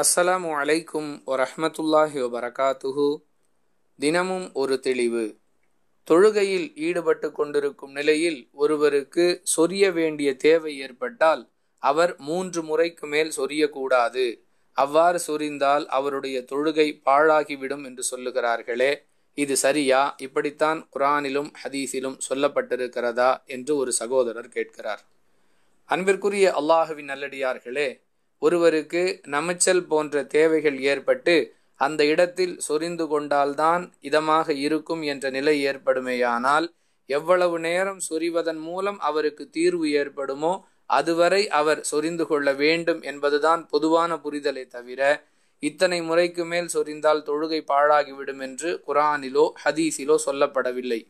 அஸ்ஸலாமு அலைக்கும் வரஹமத்துல்லாஹி வபரகாத்துஹு தினமும் ஒரு தெளிவு தொழுகையில் ஈடுபட்டு கொண்டிருக்கும் நிலையில் ஒருவருக்கு சொரிய வேண்டிய தேவை ஏற்பட்டால் அவர் மூன்று முறைக்கு மேல் சொரியக்கூடாது அவ்வாறு சொரிந்தால் அவருடைய தொழுகை பாழாகிவிடும் என்று சொல்லுகிறார்களே இது சரியா இப்படித்தான் குரானிலும் ஹதீஸிலும் சொல்லப்பட்டிருக்கிறதா என்று ஒரு சகோதரர் கேட்கிறார் அன்பிற்குரிய அல்லாஹுவின் நல்லடியார்களே ஒருவருக்கு நமைச்சல் போன்ற தேவைகள் ஏற்பட்டு அந்த இடத்தில் சொரிந்து கொண்டால்தான் இதமாக இருக்கும் என்ற நிலை ஏற்படுமேயானால் எவ்வளவு நேரம் சொரிவதன் மூலம் அவருக்கு தீர்வு ஏற்படுமோ அதுவரை அவர் சொரிந்து கொள்ள வேண்டும் என்பதுதான் பொதுவான புரிதலை தவிர இத்தனை முறைக்கு மேல் சொரிந்தால் தொழுகை பாழாகிவிடும் என்று குரானிலோ ஹதீஸிலோ சொல்லப்படவில்லை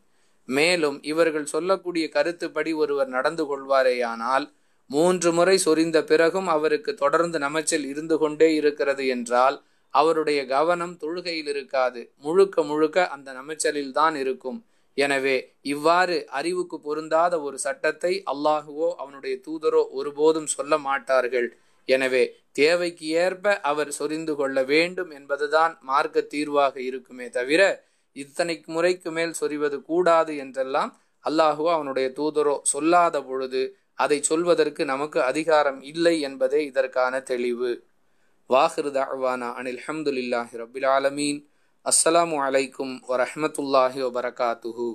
மேலும் இவர்கள் சொல்லக்கூடிய கருத்துப்படி ஒருவர் நடந்து கொள்வாரேயானால் மூன்று முறை சொரிந்த பிறகும் அவருக்கு தொடர்ந்து நமைச்சல் இருந்து கொண்டே இருக்கிறது என்றால் அவருடைய கவனம் தொழுகையில் இருக்காது முழுக்க முழுக்க அந்த நமைச்சலில் தான் இருக்கும் எனவே இவ்வாறு அறிவுக்கு பொருந்தாத ஒரு சட்டத்தை அல்லாஹுவோ அவனுடைய தூதரோ ஒருபோதும் சொல்ல மாட்டார்கள் எனவே தேவைக்கு ஏற்ப அவர் சொரிந்து கொள்ள வேண்டும் என்பதுதான் மார்க்க தீர்வாக இருக்குமே தவிர இத்தனை முறைக்கு மேல் சொறிவது கூடாது என்றெல்லாம் அல்லாஹுவோ அவனுடைய தூதரோ சொல்லாத பொழுது அதை சொல்வதற்கு நமக்கு அதிகாரம் இல்லை என்பதே இதற்கான தெளிவு வாஹிரு தாழ்வானா அனில் ஹம்துல்லாஹி ரபில் ஆலமீன் அஸ்ஸலாமு அலைக்கும் வரமத்துல்லாஹி வபரகாத்துஹூ